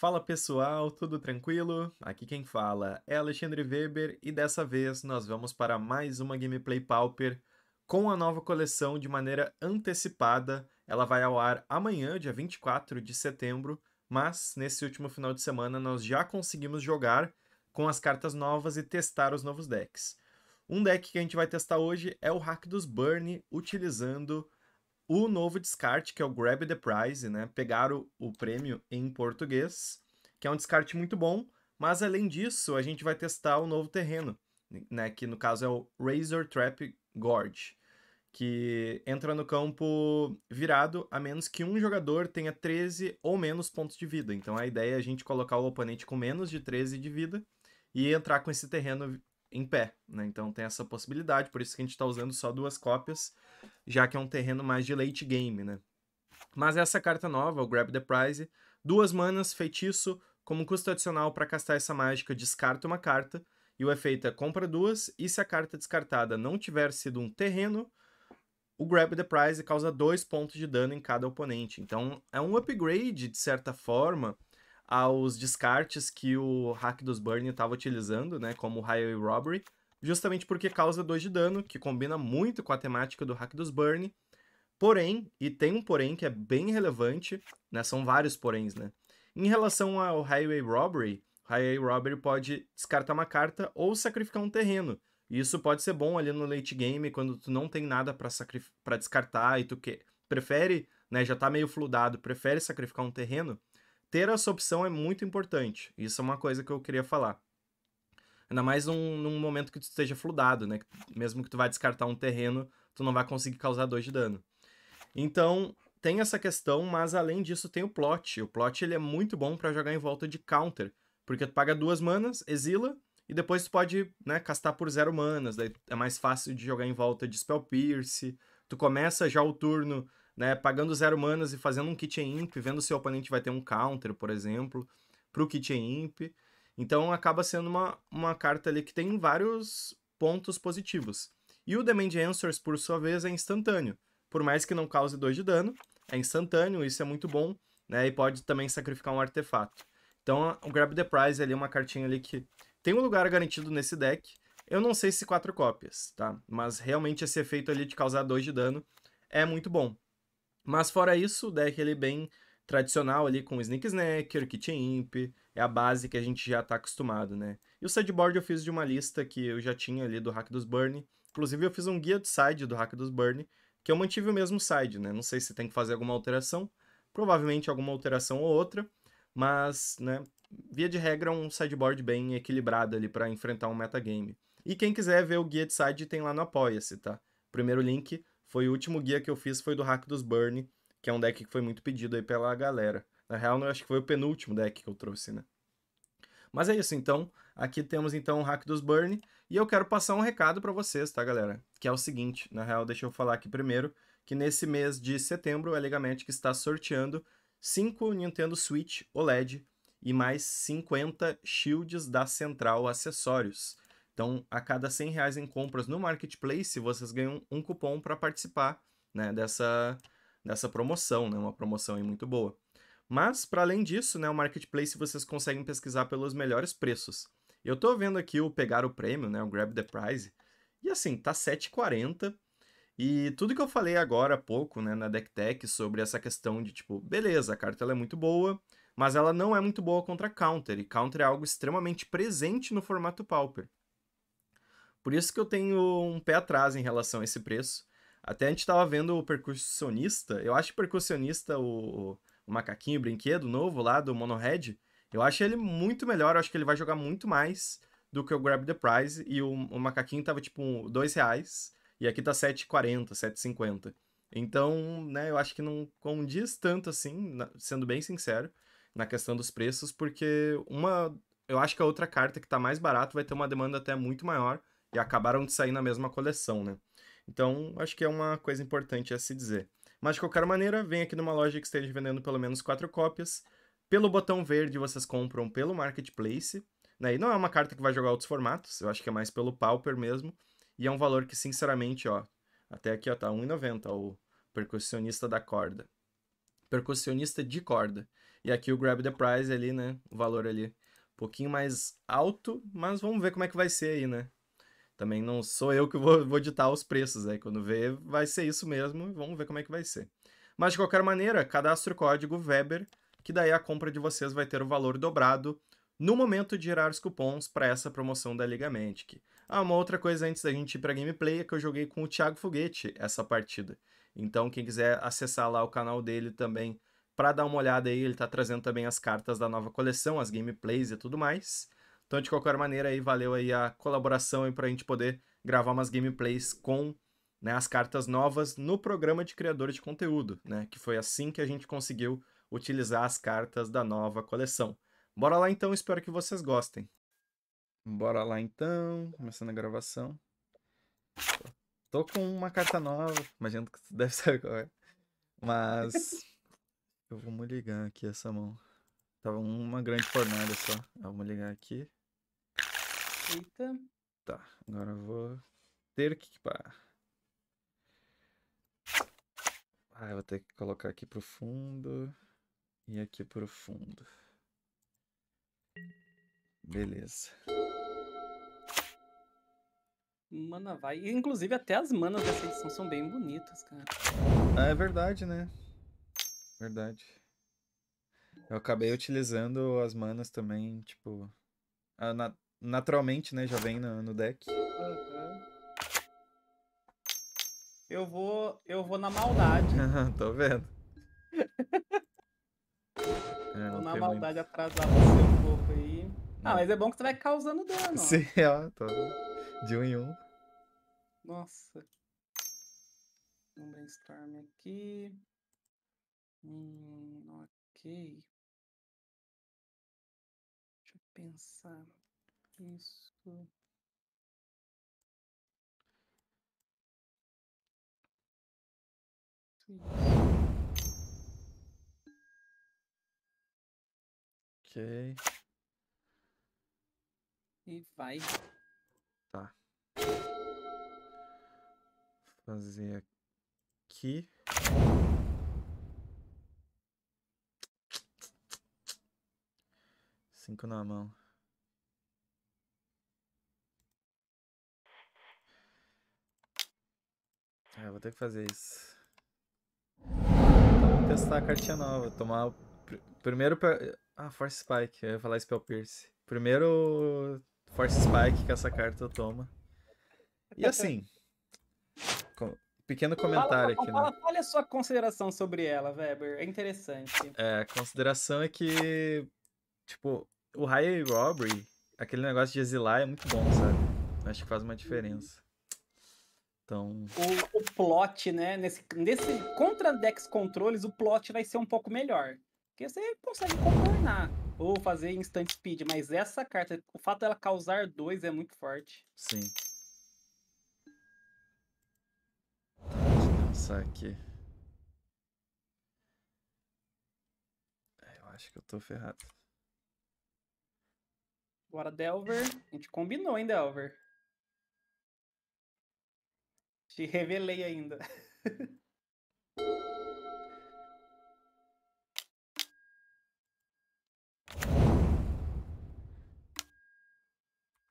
Fala pessoal, tudo tranquilo? Aqui quem fala é Alexandre Weber e dessa vez nós vamos para mais uma Gameplay Pauper com a nova coleção de maneira antecipada. Ela vai ao ar amanhã, dia 24 de setembro, mas nesse último final de semana nós já conseguimos jogar com as cartas novas e testar os novos decks. Um deck que a gente vai testar hoje é o Hack dos Burn, utilizando o novo descarte, que é o Grab the Prize, né? Pegaram o prêmio em português, que é um descarte muito bom, mas além disso, a gente vai testar o novo terreno, né? Que no caso é o Razor Trap Gorge, que entra no campo virado a menos que um jogador tenha 13 ou menos pontos de vida. Então a ideia é a gente colocar o oponente com menos de 13 de vida e entrar com esse terreno em pé, né? Então tem essa possibilidade, por isso que a gente está usando só duas cópias, já que é um terreno mais de late game, né? Mas essa carta nova, o Grab the Prize, duas manas, feitiço, como custo adicional para castar essa mágica, descarta uma carta, e o efeito é compra duas, e se a carta descartada não tiver sido um terreno, o Grab the Prize causa dois pontos de dano em cada oponente. Então é um upgrade, de certa forma, aos descartes que o hack dos Burn estava utilizando, né, como Highway Robbery, justamente porque causa 2 de dano, que combina muito com a temática do hack dos Burn. Porém, e tem um porém que é bem relevante, né, são vários poréns, né? Em relação ao Highway Robbery, Highway Robbery pode descartar uma carta ou sacrificar um terreno. E isso pode ser bom ali no late game, quando tu não tem nada para descartar e tu que prefere, né, já tá meio fludado, prefere sacrificar um terreno, ter essa opção é muito importante. Isso é uma coisa que eu queria falar. Ainda mais num, num momento que tu esteja fludado, né? Mesmo que tu vá descartar um terreno, tu não vai conseguir causar dois de dano. Então, tem essa questão, mas além disso tem o plot. O plot ele é muito bom para jogar em volta de counter, porque tu paga duas manas, exila, e depois tu pode, né, castar por zero manas, daí é mais fácil de jogar em volta de Spell Pierce. Tu começa já o turno né? Pagando zero manas e fazendo um kit imp, vendo se o oponente vai ter um counter, por exemplo, pro kit imp. Então acaba sendo uma, uma carta ali que tem vários pontos positivos. E o Demand Answers, por sua vez, é instantâneo. Por mais que não cause 2 de dano, é instantâneo, isso é muito bom, né? E pode também sacrificar um artefato. Então o Grab the Prize ali é uma cartinha ali que tem um lugar garantido nesse deck. Eu não sei se quatro cópias, tá? Mas realmente esse efeito ali de causar 2 de dano é muito bom. Mas fora isso, o deck ele é bem tradicional ali com Sneak Snacker, Kit Imp, é a base que a gente já tá acostumado, né? E o sideboard eu fiz de uma lista que eu já tinha ali do Hack dos Burn. Inclusive eu fiz um guia de side do Hack dos Burn, que eu mantive o mesmo side, né? Não sei se tem que fazer alguma alteração, provavelmente alguma alteração ou outra, mas, né, via de regra um sideboard bem equilibrado ali para enfrentar um metagame. E quem quiser ver o guia de side tem lá no Apoia-se, tá? Primeiro link, foi o último guia que eu fiz foi do Hack dos Burn, que é um deck que foi muito pedido aí pela galera. Na real, eu acho que foi o penúltimo deck que eu trouxe, né? Mas é isso, então. Aqui temos então o Hack dos Burn. E eu quero passar um recado para vocês, tá, galera? Que é o seguinte, na real, deixa eu falar aqui primeiro, que nesse mês de setembro, a Legamatic está sorteando 5 Nintendo Switch OLED e mais 50 shields da Central Acessórios. Então, a cada 100 reais em compras no Marketplace, vocês ganham um cupom para participar né, dessa, dessa promoção, né, uma promoção aí muito boa. Mas, para além disso, né, o Marketplace vocês conseguem pesquisar pelos melhores preços. Eu estou vendo aqui o pegar o prêmio, né, o grab the prize, e assim, tá R$7,40. E tudo que eu falei agora há pouco, né, na DeckTech, sobre essa questão de tipo, beleza, a carta é muito boa, mas ela não é muito boa contra counter, e counter é algo extremamente presente no formato Pauper. Por isso que eu tenho um pé atrás em relação a esse preço. Até a gente estava vendo o percussionista, eu acho que percussionista, o, o macaquinho o brinquedo novo lá do Monohead, eu acho ele muito melhor, eu acho que ele vai jogar muito mais do que o Grab the Prize, e o, o macaquinho tava tipo dois reais, e aqui tá 7,40, 7,50. Então, né, eu acho que não condiz tanto assim, sendo bem sincero, na questão dos preços, porque uma, eu acho que a outra carta que tá mais barata vai ter uma demanda até muito maior, e acabaram de sair na mesma coleção, né? Então, acho que é uma coisa importante a se dizer. Mas, de qualquer maneira, vem aqui numa loja que esteja vendendo pelo menos quatro cópias. Pelo botão verde, vocês compram pelo Marketplace. Né? E não é uma carta que vai jogar outros formatos, eu acho que é mais pelo Pauper mesmo. E é um valor que, sinceramente, ó, até aqui ó, tá R$1,90, o percussionista da corda. Percussionista de corda. E aqui o Grab the Prize ali, né? O valor ali um pouquinho mais alto, mas vamos ver como é que vai ser aí, né? Também não sou eu que vou, vou ditar os preços aí. Né? Quando ver, vai ser isso mesmo. Vamos ver como é que vai ser. Mas de qualquer maneira, cadastre o código Weber, que daí a compra de vocês vai ter o valor dobrado no momento de gerar os cupons para essa promoção da Liga Magic. Ah, uma outra coisa antes da gente ir para gameplay é que eu joguei com o Thiago Foguete essa partida. Então, quem quiser acessar lá o canal dele também para dar uma olhada aí, ele está trazendo também as cartas da nova coleção, as gameplays e tudo mais. Então, de qualquer maneira, aí valeu aí a colaboração para pra gente poder gravar umas gameplays com né, as cartas novas no programa de criador de conteúdo, né? Que foi assim que a gente conseguiu utilizar as cartas da nova coleção. Bora lá então, espero que vocês gostem. Bora lá então, começando a gravação. Tô com uma carta nova, imagino que tu deve saber qual é. Mas eu vou me ligar aqui essa mão. Tava uma grande fornalha só. Eu vou me ligar aqui. Eita. Tá, agora eu vou ter que equipar. Ah, eu vou ter que colocar aqui pro fundo e aqui pro fundo. Beleza. Mana vai. inclusive, até as manas dessa edição são bem bonitas, cara. Ah, é verdade, né? Verdade. Eu acabei utilizando as manas também, tipo. Ah, na naturalmente, né? Já vem no, no deck. Uhum. Eu vou. Eu vou na maldade. Tô vendo. é, vou na maldade muito. atrasar você um pouco aí. Ah, não. Ah, mas é bom que você vai causando dano. Sim, ó, tô... de um em um. Nossa. Um brainstorm aqui. Hum, ok. Deixa eu pensar. Isso. Ok. E vai. Tá. Fazer aqui. Cinco na mão. Ah, vou ter que fazer isso. testar a cartinha nova. Tomar o pr primeiro... Ah, Force Spike. Eu ia falar Spell Pierce. Primeiro Force Spike que essa carta toma. E assim... com... Pequeno comentário fala, aqui, né? Fala a sua consideração sobre ela, Weber. É interessante. É, a consideração é que... Tipo, o High Robbery, aquele negócio de exilar é muito bom, sabe? Acho que faz uma diferença. Então... O, o plot, né? Nesse, nesse contra Dex Controles, o plot vai ser um pouco melhor. Porque você consegue contornar ou fazer instant speed, mas essa carta, o fato dela causar dois é muito forte. Sim. Tá, deixa eu aqui. É, eu acho que eu tô ferrado. Agora, Delver. A gente combinou, hein, Delver? Te revelei ainda.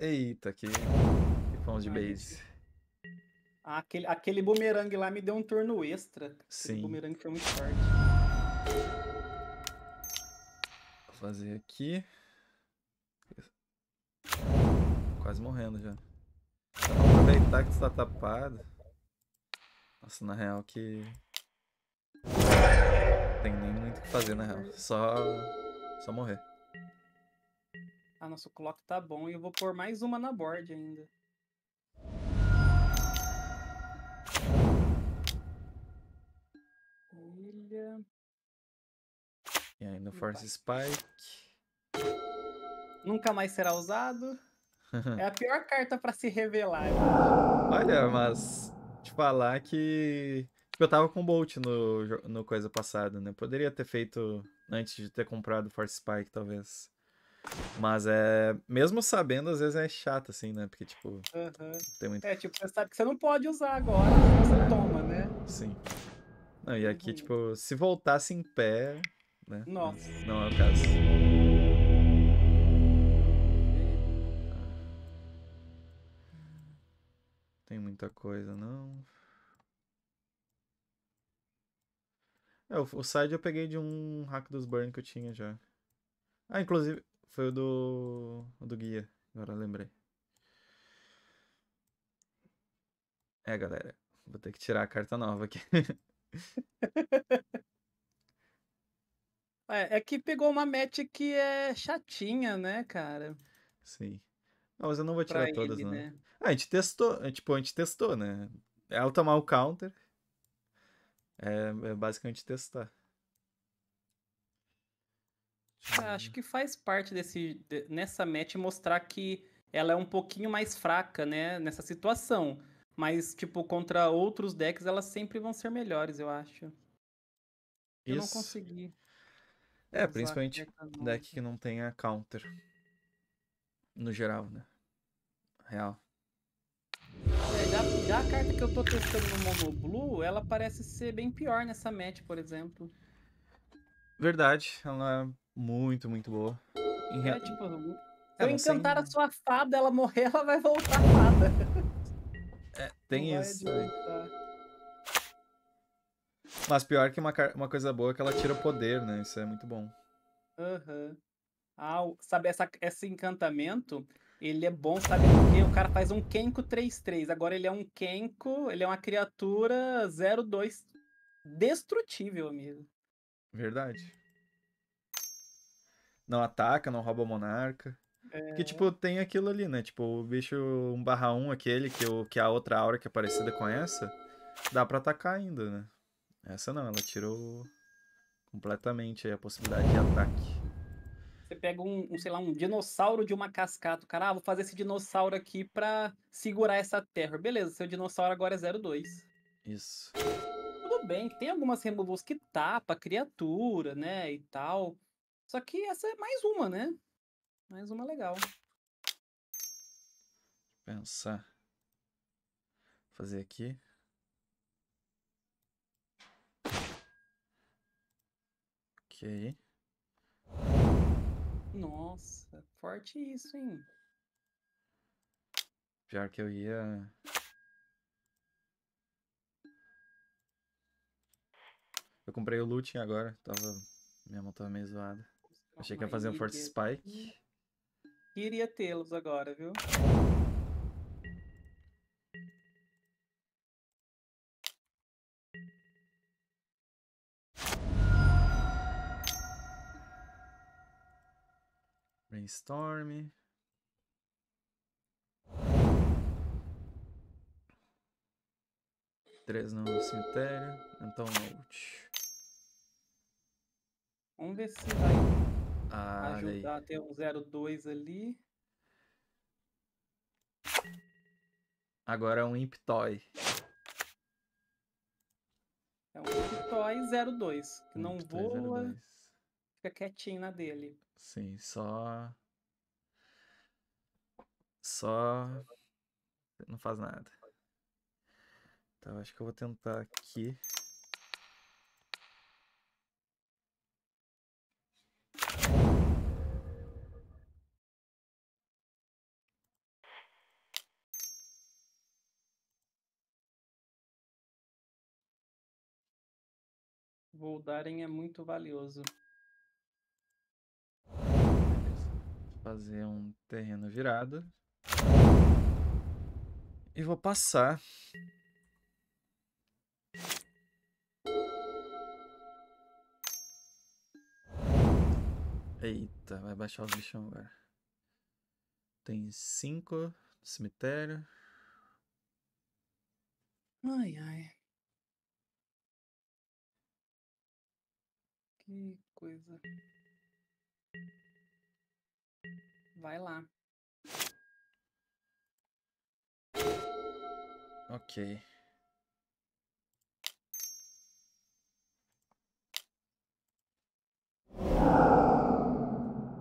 Eita, que, que pão de base. Aquele, aquele bumerangue lá me deu um turno extra. Sim. Esse bumerangue foi muito forte. Vou fazer aqui. Quase morrendo já. Aproveitar que está tapado. Nossa, na real que. tem nem muito o que fazer, na real. Só. Só morrer. Ah, nosso clock tá bom e eu vou pôr mais uma na board ainda. Ilha. E aí no Force Spike. Nunca mais será usado. é a pior carta pra se revelar. Olha, mas te falar que tipo, eu tava com o Bolt no, no coisa passada, né? Poderia ter feito antes de ter comprado o Force Spike, talvez. Mas é. Mesmo sabendo, às vezes é chato, assim, né? Porque, tipo. Uh -huh. tem muito... É, tipo, você sabe que você não pode usar agora, você toma, né? Sim. Não, e aqui, uhum. tipo, se voltasse em pé, né? Nossa. Não é o caso. muita coisa, não. É, o, o side eu peguei de um hack dos burn que eu tinha já. Ah, inclusive, foi o do, o do guia. Agora lembrei. É, galera. Vou ter que tirar a carta nova aqui. é, é que pegou uma match que é chatinha, né, cara? Sim. Não, mas eu não vou tirar pra todas, ele, não. Né? Ah, a gente testou, é, tipo, a gente testou, né? Ela tomar o counter é, é basicamente testar. Ah, acho que faz parte desse de, nessa match mostrar que ela é um pouquinho mais fraca, né, nessa situação. Mas tipo contra outros decks elas sempre vão ser melhores, eu acho. Eu Isso. não consegui. É, principalmente deck que não tenha counter no geral, né? Real já, já a carta que eu tô testando no Mono Blue, ela parece ser bem pior nessa match, por exemplo. Verdade, ela é muito, muito boa. Em... É, tipo, se eu encantar sem... a sua fada, ela morrer, ela vai voltar fada. É, tem Não é isso. É. Mas pior que uma, uma coisa boa é que ela tira o poder, né? Isso é muito bom. Aham. Uhum. Ah, sabe, essa, esse encantamento, ele é bom, sabe porque o cara faz um Kenko 3-3. Agora ele é um Kenko, ele é uma criatura 0-2 destrutível, mesmo. Verdade. Não ataca, não rouba o monarca. É... Que, tipo, tem aquilo ali, né? Tipo, o bicho 1 barra 1, aquele que, o, que a outra aura que é parecida com essa, dá pra atacar ainda, né? Essa não, ela tirou completamente a possibilidade de ataque pega um, um, sei lá, um dinossauro de uma cascata. O cara, ah, vou fazer esse dinossauro aqui pra segurar essa terra. Beleza, seu dinossauro agora é 02. Isso. Tudo bem, tem algumas removals que tapa criatura, né, e tal. Só que essa é mais uma, né? Mais uma legal. Pensar. Vou fazer aqui. Ok. Nossa, forte isso, hein? Pior que eu ia. Eu comprei o looting agora, tava. Minha mão tava meio zoada. Achei que ia fazer um Force Spike. Queria tê-los agora, viu? brainstorm. Três no cemitério. Então, out. Vamos ver se vai ah, ajudar Tem até um 02 ali. Agora é um Imp Toy. É um Imp Toy 02, que Imp não voa, 02. fica quietinho na dele. Sim, só. Só. Não faz nada. Tá, acho que eu vou tentar aqui. Voldaren é muito valioso. fazer um terreno virado. E vou passar. Eita, vai baixar os bichão agora. Tem cinco no cemitério. Ai, ai. Que coisa. Vai lá. Ok.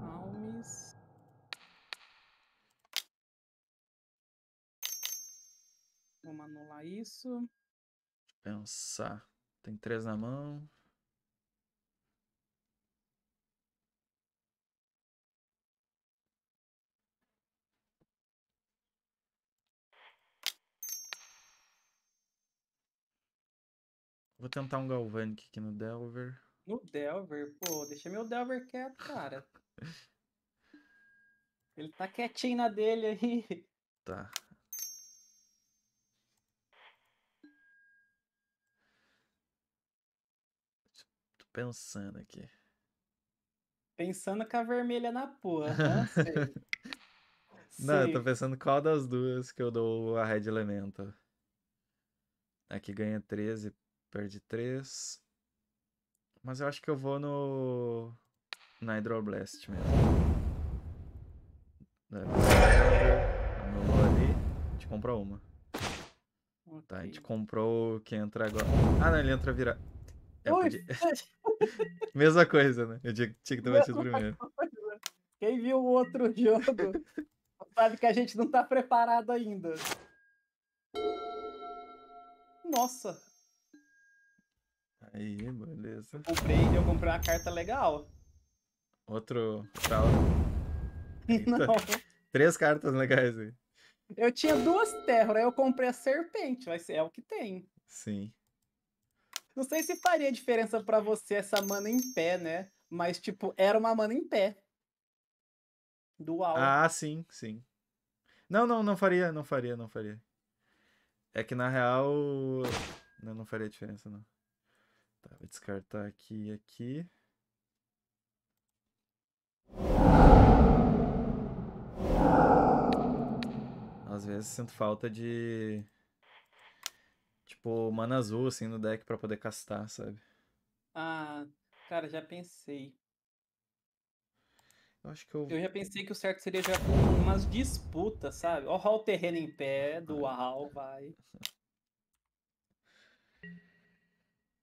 Almes. Vamos anular isso. Pensar. Tem três na mão. Vou tentar um Galvanic aqui no Delver. No Delver? Pô, deixa meu Delver quieto, cara. Ele tá quietinho na dele aí. Tá. Tô pensando aqui. Pensando com a vermelha na porra, né? Não, eu tô pensando qual das duas que eu dou a Red Elemental. Aqui ganha 13 Perdi três, Mas eu acho que eu vou no. Na Hydroblast mesmo. É, Anulou ali. A gente comprou uma. Okay. Tá, a gente comprou que entra agora. Ah, não, ele entra virar. Podia... Mesma coisa, né? Eu tinha, tinha que ter batido primeiro. Coisa. Né? Quem viu o outro jogo sabe que a gente não tá preparado ainda. Nossa, Aí, beleza. Eu comprei, eu comprei uma carta legal. Outro Não. Três cartas legais aí. Eu tinha duas terras, aí eu comprei a serpente, vai ser é o que tem. Sim. Não sei se faria diferença para você essa mana em pé, né? Mas, tipo, era uma mana em pé. Dual. Ah, sim, sim. Não, não, não faria, não faria, não faria. É que na real. Não, não faria diferença, não. Tá, vou descartar aqui e aqui. Às vezes sinto falta de. Tipo, mana azul assim no deck pra poder castar, sabe? Ah, cara, já pensei. Eu acho que eu. Eu já pensei que o certo seria já umas disputas, sabe? Ó, o terreno em pé, do ah. vai.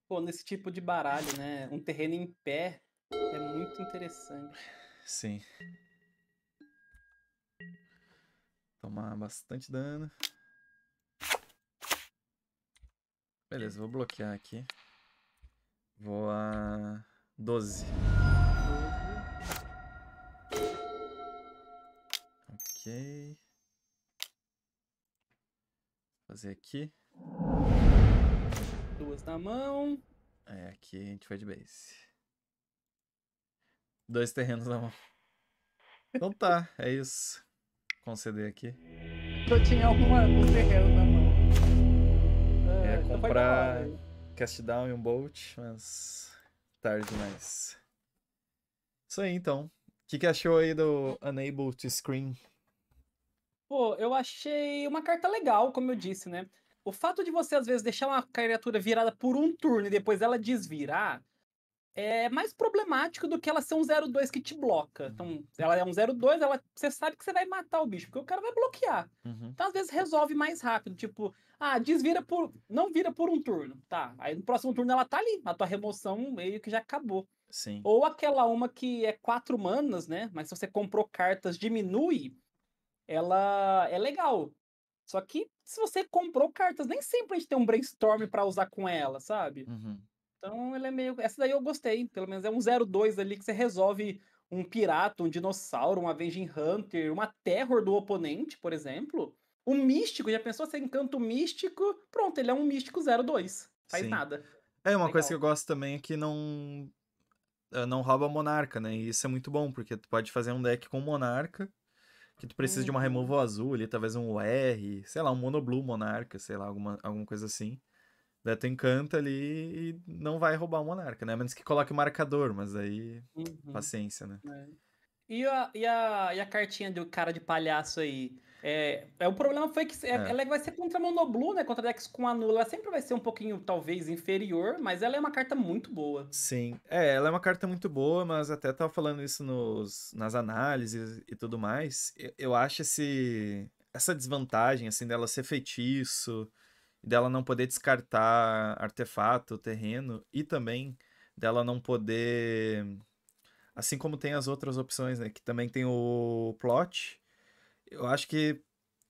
Pô, nesse tipo de baralho, né? Um terreno em pé é muito interessante. Sim. Tomar bastante dano. Beleza, vou bloquear aqui. Vou a 12. Ok. Fazer aqui duas na mão. É, aqui a gente foi de base. Dois terrenos na mão. Então tá, é isso. Conceder aqui. Eu tinha alguma, terreno na mão. é ah, comprar cast down e um bolt, mas tarde demais. Isso aí então. O que, que achou aí do Unable to Screen? Pô, eu achei uma carta legal, como eu disse, né? O fato de você, às vezes, deixar uma criatura virada por um turno e depois ela desvirar é mais problemático do que ela ser um 0-2 que te bloca. Uhum. Então, ela é um 0-2, ela, você sabe que você vai matar o bicho, porque o cara vai bloquear. Uhum. Então, às vezes, resolve mais rápido. Tipo, ah, desvira por. Não vira por um turno, tá? Aí no próximo turno ela tá ali, a tua remoção meio que já acabou. Sim. Ou aquela uma que é quatro manas, né? Mas se você comprou cartas, diminui. Ela é legal. Só que se você comprou cartas, nem sempre a gente tem um brainstorm para usar com ela, sabe? Uhum. Então ele é meio. Essa daí eu gostei. Pelo menos é um 02 ali que você resolve um pirata, um dinossauro, um Avenging Hunter, uma terror do oponente, por exemplo. Um místico, já pensou? Você encanto místico, pronto, ele é um místico 02. Faz Sim. nada. É, uma Legal. coisa que eu gosto também é que não. Eh, não rouba monarca, né? E isso é muito bom, porque tu pode fazer um deck com monarca que tu precisa uhum. de uma uhum. removal azul ali, talvez um R, sei lá, um monoblue monarca, sei lá, alguma, alguma coisa assim. Daí tu encanta ali e não vai roubar o monarca, né? A menos que coloque o marcador, mas aí. Uhum. Paciência, né? É. E a, e, a, e a cartinha do cara de palhaço aí? É, é, o problema foi que é, é. ela vai ser contra Monoblue, né? Contra decks com Anula. Ela sempre vai ser um pouquinho, talvez, inferior, mas ela é uma carta muito boa. Sim. É, ela é uma carta muito boa, mas até tava falando isso nos, nas análises e tudo mais. Eu, eu acho esse, essa desvantagem, assim, dela ser feitiço, dela não poder descartar artefato, terreno, e também dela não poder Assim como tem as outras opções, né? Que também tem o plot. Eu acho que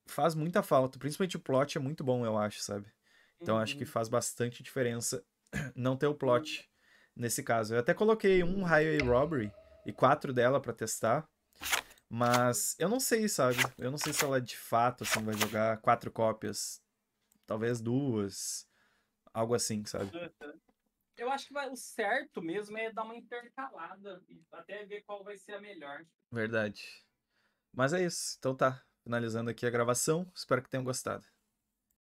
faz muita falta. Principalmente o plot é muito bom, eu acho, sabe? Então uhum. acho que uhum. faz bastante diferença não ter o plot uhum. nesse caso. Eu até coloquei um Highway Robbery e quatro dela para testar. Mas eu não sei, sabe? Eu não sei se ela de fato assim, vai jogar quatro cópias. Talvez duas. Algo assim, sabe? Uhum eu acho que vai, o certo mesmo é dar uma intercalada e até ver qual vai ser a melhor. Verdade. Mas é isso. Então tá. Finalizando aqui a gravação. Espero que tenham gostado.